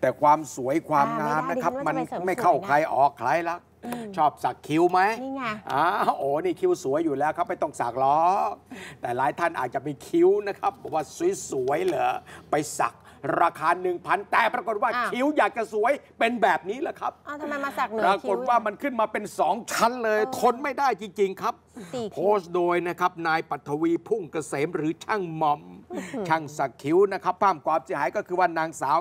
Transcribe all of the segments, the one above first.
แต่ความสวยความงามนะครับ มันไม่เข้าใครออกใครละ ชอบสักคิ้วไหมนี่ไงอ๋อโอ้นี่คิ้วสวยอยู่แล้วครับไม่ต้องสักหรอ แต่หลายท่านอาจจะมีคิ้วนะครับบอกว่าสวยๆเหรอไปสักราคา 1,000แต่ปรากฏว่า คิ้วอยากจะสวยเป็นแบบนี้แหละครับ ทำไม มาสักเหนืปอราคิ้วกฏว่ามันขึ้นมาเป็น 2 ชั้นเลยทนไม่ได้จริงๆครับ โพสต์โดยนะครับนายปัทวีพุ่งเกษมหรือช่างหม่อม ช่างสักคิ้วนะครับภาพความเสียหายก็คือว่านางสาว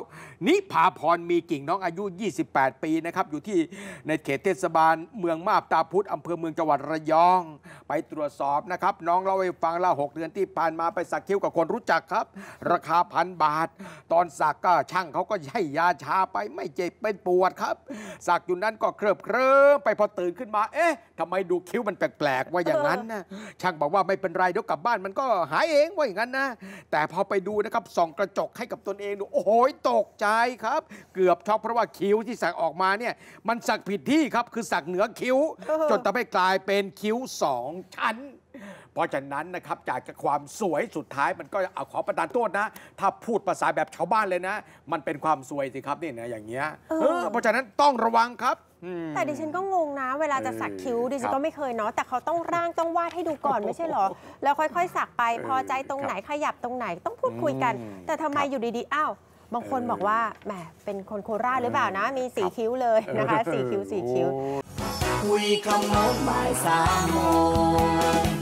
นิพาพรมีกิ่งน้องอายุ 28 ปีนะครับอยู่ที่ในเขตเทศบาลเมืองมาบตาพุธอำเภอเมืองจังหวัดระยอง ไปตรวจสอบนะครับ น้องเล่าให้ฟังเล่าหกเดือนที่ผ่านมาไปสักคิ้วกับคนรู้จักครับ ราคาพันบาทตอนสักก็ช่างเขาก็ให้ยาชาไปไม่เจ็บเป็นปวดครับ สักอยู่นั้นก็เคืิบเคริ้ไปพอตื่นขึ้นมาเอ๊ะทำไมดูคิ้วมันแปลกๆ ว่าอย่างนั้นนะช่างบอกว่าไม่เป็นไรเดี๋ยวกลับบ้านมันก็หายเอง ว่าอย่างนั้นนะแต่พอไปดูนะครับส่องกระจกให้กับตนเองดูโอ้โหตกใจครับ เกือบช็อกเพราะว่าคิ้วที่สักออกมาเนี่ย มันสักผิดที่ครับคือสักเหนือคิ้ว จนทำให้กลายเป็นคิ้วสองชั้นเพราะฉะนั้นนะครับจากความสวยสุดท้ายมันก็เอาขอประทานโทษนะ ถ้าพูดภาษาแบบชาวบ้านเลยนะ มันเป็นความสวยสิครับนี่นะอย่างเงี้ยเพราะฉะนั้นต้องระวังครับแต่ดิฉันก็งงนะ เวลาจะสักคิ้วดิฉันก็ไม่เคยเนาะแต่เขาต้องร่างต้องวาดให้ดูก่อนไม่ใช่หรอ แล้วค่อยๆสักไป พอใจตรงไหนขยับตรงไหนต้องพูดคุยกันแต่ทำไมอยู่ดี ๆ อ้าว บางคนบอกว่าแหมเป็นคนโคราชหรือเปล่านะ มีสีคิ้วเลยนะคะสีคิ้วสีคิ้วคุยคำโน้นบ่ายสามโมง